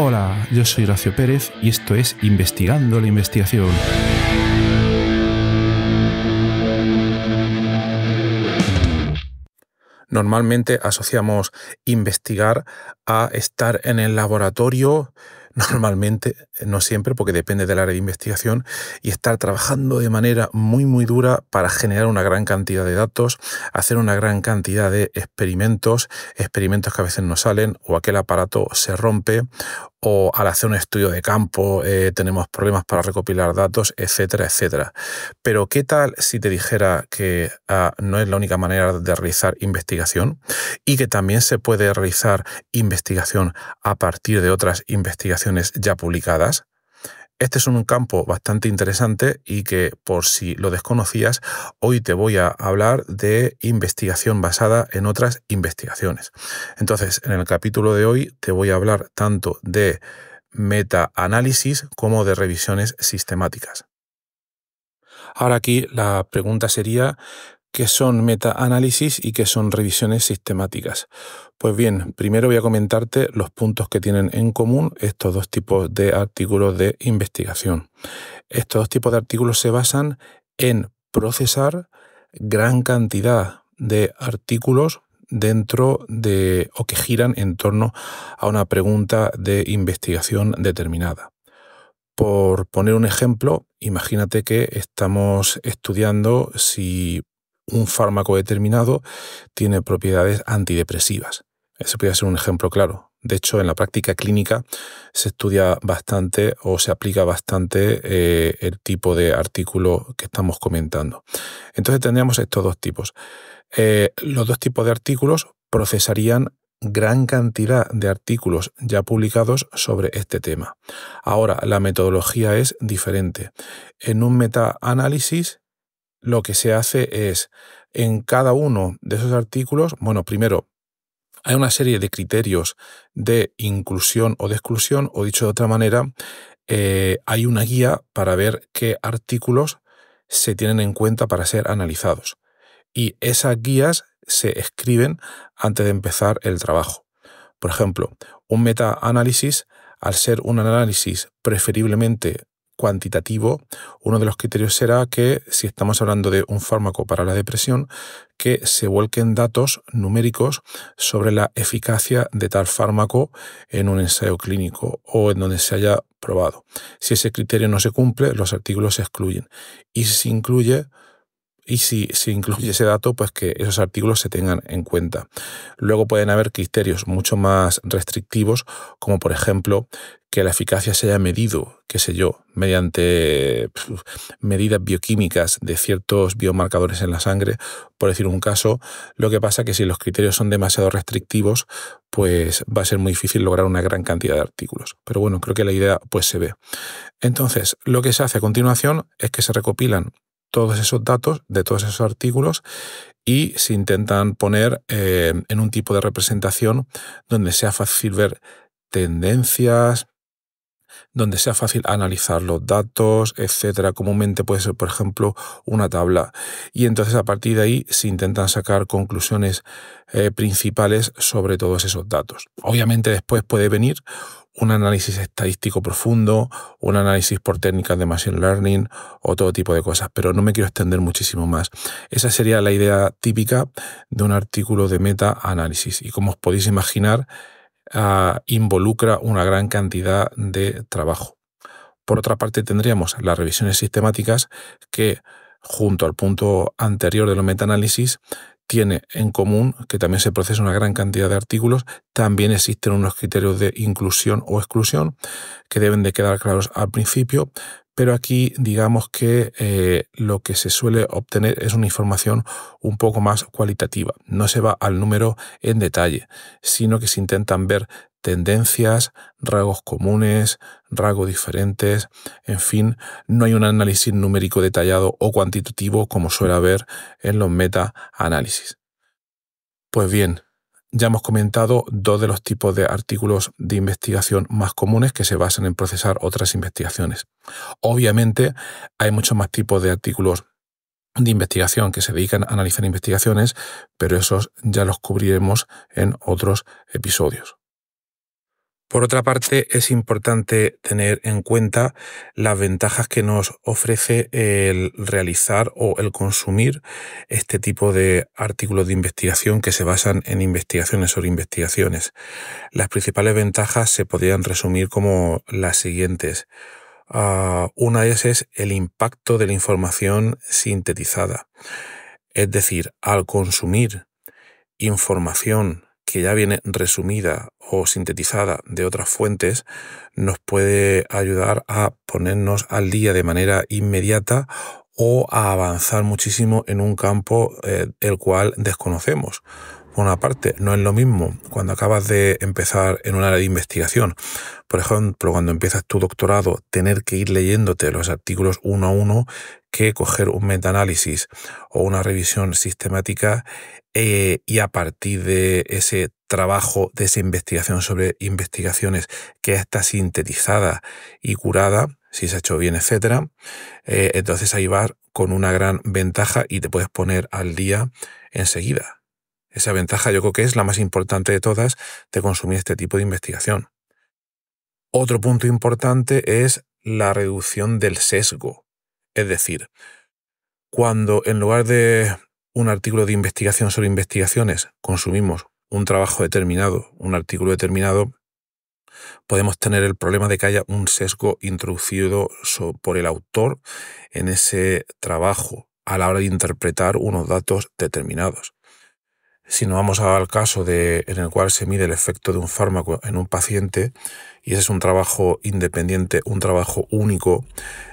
Hola, yo soy Horacio Pérez y esto es Investigando la Investigación. Normalmente asociamos investigar a estar en el laboratorio normalmente, eh, no siempre, porque depende del área de investigación, y estar trabajando de manera muy, muy dura para generar una gran cantidad de datos, hacer una gran cantidad de experimentos, experimentos que a veces no salen, o aquel aparato se rompe, o al hacer un estudio de campo eh, tenemos problemas para recopilar datos, etcétera, etcétera. Pero ¿qué tal si te dijera que ah, no es la única manera de realizar investigación y que también se puede realizar investigación a partir de otras investigaciones ya publicadas? Este es un campo bastante interesante y que por si lo desconocías, hoy te voy a hablar de investigación basada en otras investigaciones. Entonces, en el capítulo de hoy te voy a hablar tanto de metaanálisis como de revisiones sistemáticas. Ahora aquí la pregunta sería, ¿Qué son metaanálisis y qué son revisiones sistemáticas? Pues bien, primero voy a comentarte los puntos que tienen en común estos dos tipos de artículos de investigación. Estos dos tipos de artículos se basan en procesar gran cantidad de artículos dentro de o que giran en torno a una pregunta de investigación determinada. Por poner un ejemplo, imagínate que estamos estudiando si un fármaco determinado tiene propiedades antidepresivas. Ese podría ser un ejemplo claro. De hecho, en la práctica clínica se estudia bastante o se aplica bastante eh, el tipo de artículo que estamos comentando. Entonces tendríamos estos dos tipos. Eh, los dos tipos de artículos procesarían gran cantidad de artículos ya publicados sobre este tema. Ahora, la metodología es diferente. En un metaanálisis lo que se hace es en cada uno de esos artículos, bueno, primero, hay una serie de criterios de inclusión o de exclusión, o dicho de otra manera, eh, hay una guía para ver qué artículos se tienen en cuenta para ser analizados. Y esas guías se escriben antes de empezar el trabajo. Por ejemplo, un meta-análisis, al ser un análisis preferiblemente cuantitativo, uno de los criterios será que si estamos hablando de un fármaco para la depresión, que se vuelquen datos numéricos sobre la eficacia de tal fármaco en un ensayo clínico o en donde se haya probado. Si ese criterio no se cumple, los artículos se excluyen. Y si se incluye, y si se incluye ese dato, pues que esos artículos se tengan en cuenta. Luego pueden haber criterios mucho más restrictivos, como por ejemplo que la eficacia se haya medido, qué sé yo, mediante medidas bioquímicas de ciertos biomarcadores en la sangre, por decir un caso, lo que pasa es que si los criterios son demasiado restrictivos, pues va a ser muy difícil lograr una gran cantidad de artículos. Pero bueno, creo que la idea pues se ve. Entonces, lo que se hace a continuación es que se recopilan todos esos datos de todos esos artículos y se intentan poner eh, en un tipo de representación donde sea fácil ver tendencias, donde sea fácil analizar los datos, etcétera. Comúnmente puede ser, por ejemplo, una tabla. Y entonces a partir de ahí se intentan sacar conclusiones eh, principales sobre todos esos datos. Obviamente después puede venir un análisis estadístico profundo, un análisis por técnicas de Machine Learning o todo tipo de cosas, pero no me quiero extender muchísimo más. Esa sería la idea típica de un artículo de meta-análisis. Y como os podéis imaginar, Ah, involucra una gran cantidad de trabajo. Por otra parte, tendríamos las revisiones sistemáticas que, junto al punto anterior de los metaanálisis, tiene en común que también se procesa una gran cantidad de artículos, también existen unos criterios de inclusión o exclusión que deben de quedar claros al principio, pero aquí digamos que eh, lo que se suele obtener es una información un poco más cualitativa. No se va al número en detalle, sino que se intentan ver tendencias, rasgos comunes, rasgos diferentes, en fin, no hay un análisis numérico detallado o cuantitativo como suele haber en los meta-análisis. Pues bien, ya hemos comentado dos de los tipos de artículos de investigación más comunes que se basan en procesar otras investigaciones. Obviamente hay muchos más tipos de artículos de investigación que se dedican a analizar investigaciones, pero esos ya los cubriremos en otros episodios. Por otra parte, es importante tener en cuenta las ventajas que nos ofrece el realizar o el consumir este tipo de artículos de investigación que se basan en investigaciones sobre investigaciones. Las principales ventajas se podrían resumir como las siguientes. Ah, una de ellas es el impacto de la información sintetizada. Es decir, al consumir información que ya viene resumida o sintetizada de otras fuentes, nos puede ayudar a ponernos al día de manera inmediata o a avanzar muchísimo en un campo eh, el cual desconocemos una parte. No es lo mismo cuando acabas de empezar en un área de investigación. Por ejemplo, cuando empiezas tu doctorado, tener que ir leyéndote los artículos uno a uno que coger un metaanálisis o una revisión sistemática eh, y a partir de ese trabajo, de esa investigación sobre investigaciones que está sintetizada y curada, si se ha hecho bien, etcétera, eh, entonces ahí vas con una gran ventaja y te puedes poner al día enseguida. Esa ventaja yo creo que es la más importante de todas de consumir este tipo de investigación. Otro punto importante es la reducción del sesgo. Es decir, cuando en lugar de un artículo de investigación sobre investigaciones consumimos un trabajo determinado, un artículo determinado, podemos tener el problema de que haya un sesgo introducido por el autor en ese trabajo a la hora de interpretar unos datos determinados. Si nos vamos al caso de, en el cual se mide el efecto de un fármaco en un paciente, y ese es un trabajo independiente, un trabajo único,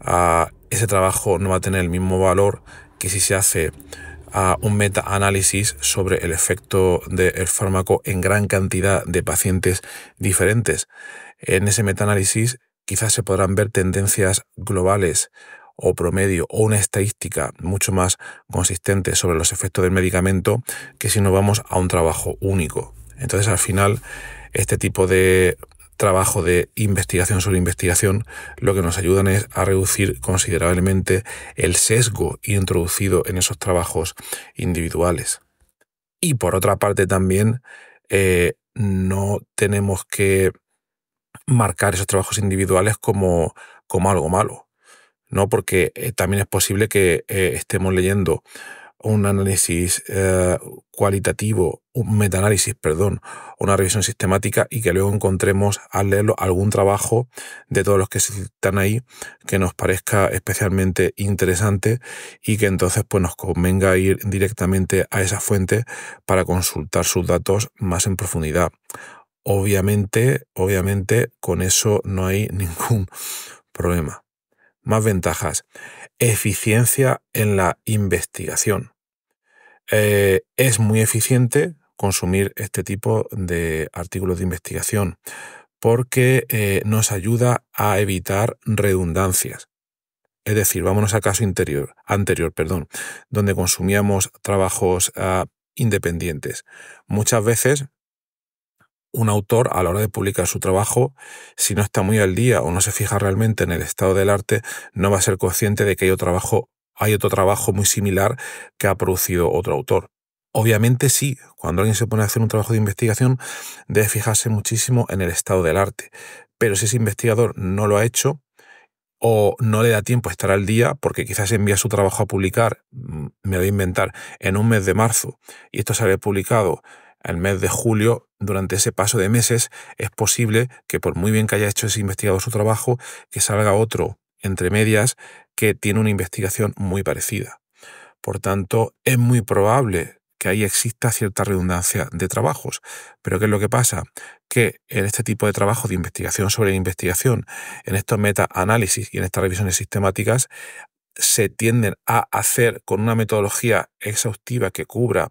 ah, ese trabajo no va a tener el mismo valor que si se hace a ah, un análisis sobre el efecto del fármaco en gran cantidad de pacientes diferentes. En ese meta-análisis quizás se podrán ver tendencias globales o promedio o una estadística mucho más consistente sobre los efectos del medicamento que si nos vamos a un trabajo único. Entonces al final este tipo de trabajo de investigación sobre investigación lo que nos ayudan es a reducir considerablemente el sesgo introducido en esos trabajos individuales. Y por otra parte también eh, no tenemos que marcar esos trabajos individuales como, como algo malo ¿no? Porque eh, también es posible que eh, estemos leyendo un análisis eh, cualitativo, un metaanálisis, perdón, una revisión sistemática y que luego encontremos al leerlo algún trabajo de todos los que están ahí que nos parezca especialmente interesante y que entonces pues nos convenga ir directamente a esa fuente para consultar sus datos más en profundidad. Obviamente, obviamente con eso no hay ningún problema. Más ventajas. Eficiencia en la investigación. Eh, es muy eficiente consumir este tipo de artículos de investigación porque eh, nos ayuda a evitar redundancias. Es decir, vámonos a caso interior, anterior, perdón, donde consumíamos trabajos ah, independientes. Muchas veces un autor a la hora de publicar su trabajo, si no está muy al día o no se fija realmente en el estado del arte, no va a ser consciente de que hay otro trabajo, hay otro trabajo muy similar que ha producido otro autor. Obviamente sí, cuando alguien se pone a hacer un trabajo de investigación debe fijarse muchísimo en el estado del arte, pero si ese investigador no lo ha hecho o no le da tiempo a estar al día porque quizás envía su trabajo a publicar, mm, me voy a inventar, en un mes de marzo y esto se sale publicado al mes de julio, durante ese paso de meses, es posible que por muy bien que haya hecho ese investigador su trabajo, que salga otro entre medias que tiene una investigación muy parecida. Por tanto, es muy probable que ahí exista cierta redundancia de trabajos. Pero ¿qué es lo que pasa? Que en este tipo de trabajo de investigación sobre investigación, en estos meta-análisis y en estas revisiones sistemáticas, se tienden a hacer con una metodología exhaustiva que cubra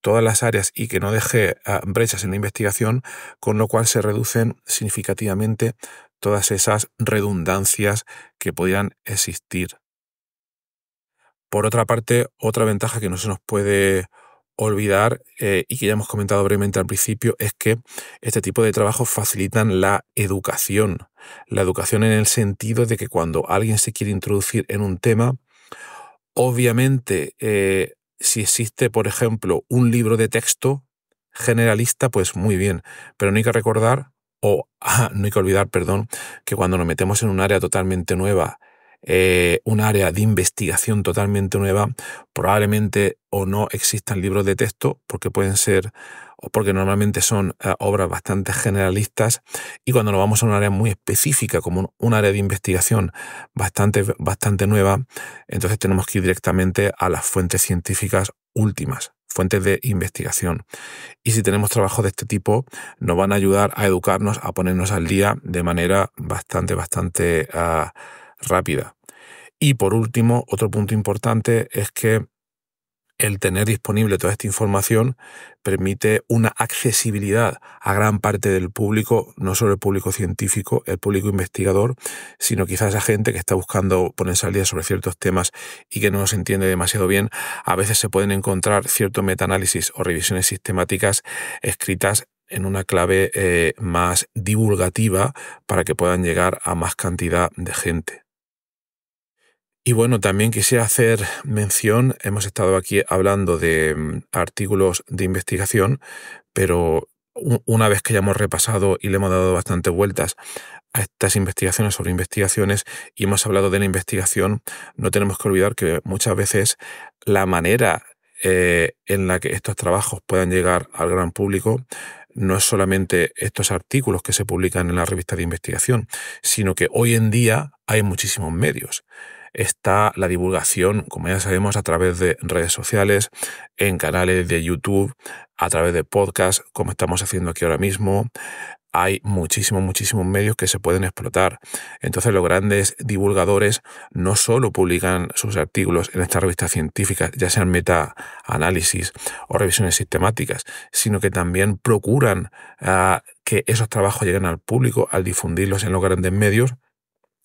todas las áreas y que no deje ah, brechas en la investigación, con lo cual se reducen significativamente todas esas redundancias que podrían existir. Por otra parte, otra ventaja que no se nos puede olvidar eh, y que ya hemos comentado brevemente al principio es que este tipo de trabajos facilitan la educación. La educación en el sentido de que cuando alguien se quiere introducir en un tema, obviamente eh, si existe, por ejemplo, un libro de texto generalista, pues muy bien, pero no hay que recordar o ah, no hay que olvidar, perdón, que cuando nos metemos en un área totalmente nueva eh, un área de investigación totalmente nueva. Probablemente o no existan libros de texto porque pueden ser o porque normalmente son eh, obras bastante generalistas y cuando nos vamos a un área muy específica como un, área de investigación bastante, bastante nueva, entonces tenemos que ir directamente a las fuentes científicas últimas fuentes de investigación. Y si tenemos trabajo de este tipo, nos van a ayudar a educarnos, a ponernos al día de manera bastante, bastante ah, rápida. Y por último, otro punto importante es que el tener disponible toda esta información permite una accesibilidad a gran parte del público, no solo el público científico, el público investigador, sino quizás a gente que está buscando ponerse al sobre ciertos temas y que no se entiende demasiado bien. A veces se pueden encontrar ciertos metaanálisis o revisiones sistemáticas escritas en una clave eh, más divulgativa para que puedan llegar a más cantidad de gente. Y bueno, también quisiera hacer mención, hemos estado aquí hablando de mm, artículos de investigación, pero una vez que ya hemos repasado y le hemos dado bastantes vueltas a estas investigaciones sobre investigaciones y hemos hablado de la investigación, no tenemos que olvidar que muchas veces la manera eh, en la que estos trabajos puedan llegar al gran público no es solamente estos artículos que se publican en la revista de investigación, sino que hoy en día hay muchísimos medios está la divulgación, como ya sabemos, a través de redes sociales, en canales de YouTube, a través de podcasts, como estamos haciendo aquí ahora mismo. Hay muchísimos, muchísimos medios que se pueden explotar. Entonces los grandes divulgadores no solo publican sus artículos en estas revistas científicas, ya sean meta-análisis o revisiones sistemáticas, sino que también procuran ah, que esos trabajos lleguen al público al difundirlos en los grandes medios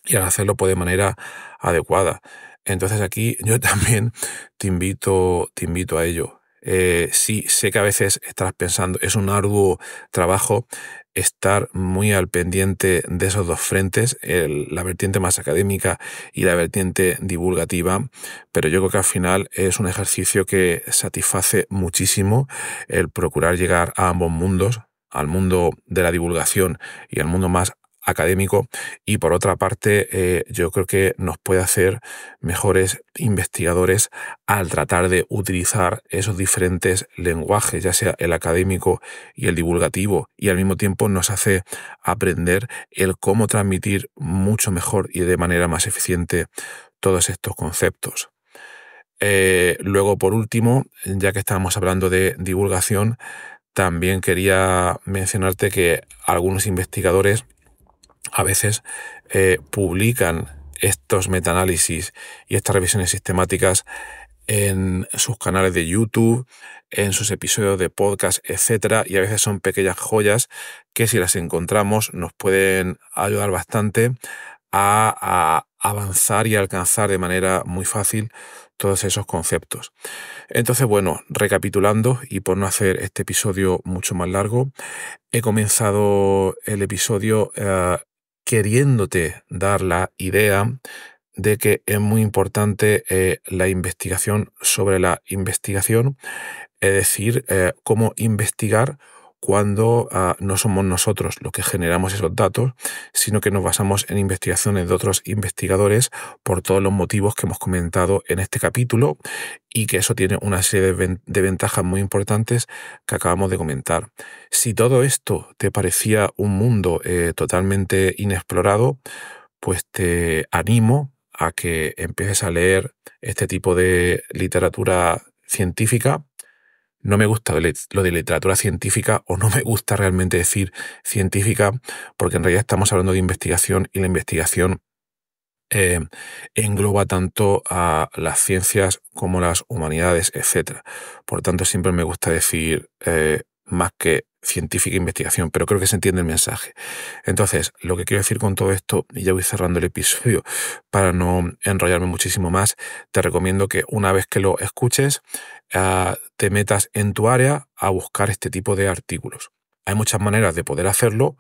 y al hacerlo pues, de manera adecuada. Entonces aquí yo también te invito, te invito a ello. Eh, sí, sé que a veces estás pensando, es un arduo trabajo estar muy al pendiente de esos dos frentes, la vertiente más académica y la vertiente divulgativa, pero yo creo que al final es un ejercicio que satisface muchísimo el procurar llegar a ambos mundos, al mundo de la divulgación y al mundo más académico y por otra parte eh, yo creo que nos puede hacer mejores investigadores al tratar de utilizar esos diferentes lenguajes, ya sea el académico y el divulgativo, y al mismo tiempo nos hace aprender el cómo transmitir mucho mejor y de manera más eficiente todos estos conceptos. Eh, luego, por último, ya que estábamos hablando de divulgación, también quería mencionarte que algunos investigadores a veces eh, publican estos metaanálisis y estas revisiones sistemáticas en sus canales de YouTube, en sus episodios de podcast, etcétera, y a veces son pequeñas joyas que si las encontramos nos pueden ayudar bastante a, avanzar y alcanzar de manera muy fácil todos esos conceptos. Entonces, bueno, recapitulando y por no hacer este episodio mucho más largo, he comenzado el episodio eh, queriéndote dar la idea de que es muy importante eh, la investigación sobre la investigación, es decir, eh, cómo investigar cuando ah, no somos nosotros los que generamos esos datos, sino que nos basamos en investigaciones de otros investigadores por todos los motivos que hemos comentado en este capítulo y que eso tiene una serie de, ventajas muy importantes que acabamos de comentar. Si todo esto te parecía un mundo eh, totalmente inexplorado, pues te animo a que empieces a leer este tipo de literatura científica no me gusta lo de literatura científica o no me gusta realmente decir científica porque en realidad estamos hablando de investigación y la investigación eh, engloba tanto a las ciencias como las humanidades, etc. Por tanto, siempre me gusta decir eh, más que científica investigación, pero creo que se entiende el mensaje. Entonces, lo que quiero decir con todo esto, y ya voy cerrando el episodio para no enrollarme muchísimo más, te recomiendo que una vez que lo escuches, eh, te metas en tu área a buscar este tipo de artículos. Hay muchas maneras de poder hacerlo,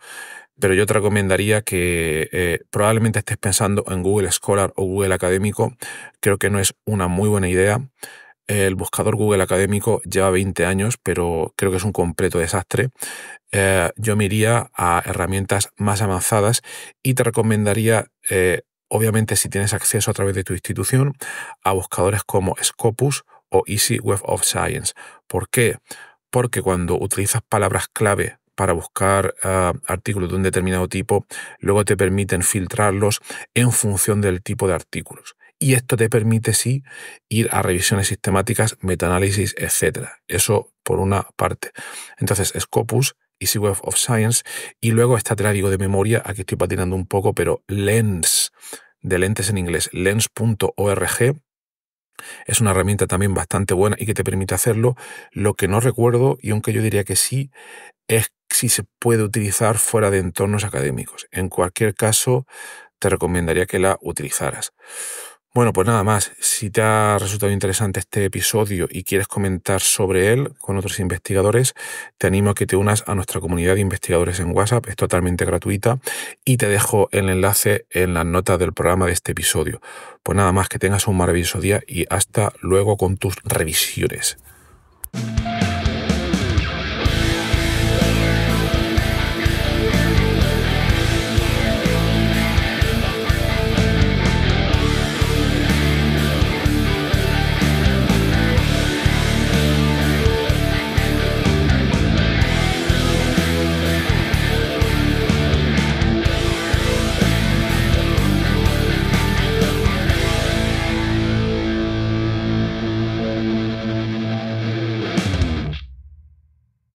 pero yo te recomendaría que eh, probablemente estés pensando en Google Scholar o Google Académico. Creo que no es una muy buena idea. El buscador Google académico lleva 20 años, pero creo que es un completo desastre. Eh, yo me iría a herramientas más avanzadas y te recomendaría, eh, obviamente, si tienes acceso a través de tu institución, a buscadores como Scopus o Easy Web of Science. ¿Por qué? Porque cuando utilizas palabras clave para buscar ah, artículos de un determinado tipo, luego te permiten filtrarlos en función del tipo de artículos y esto te permite sí ir a revisiones sistemáticas, metaanálisis, etc. Eso por una parte. Entonces, Scopus, Easy Web of Science, y luego esta te digo de memoria, aquí estoy patinando un poco, pero Lens, de lentes en inglés, lens.org, es una herramienta también bastante buena y que te permite hacerlo. Lo que no recuerdo, y aunque yo diría que sí, es si se puede utilizar fuera de entornos académicos. En cualquier caso, te recomendaría que la utilizaras. Bueno, pues nada más. Si te ha resultado interesante este episodio y quieres comentar sobre él con otros investigadores, te animo a que te unas a nuestra comunidad de investigadores en WhatsApp. Es totalmente gratuita y te dejo el enlace en las notas del programa de este episodio. Pues nada más, que tengas un maravilloso día y hasta luego con tus revisiones.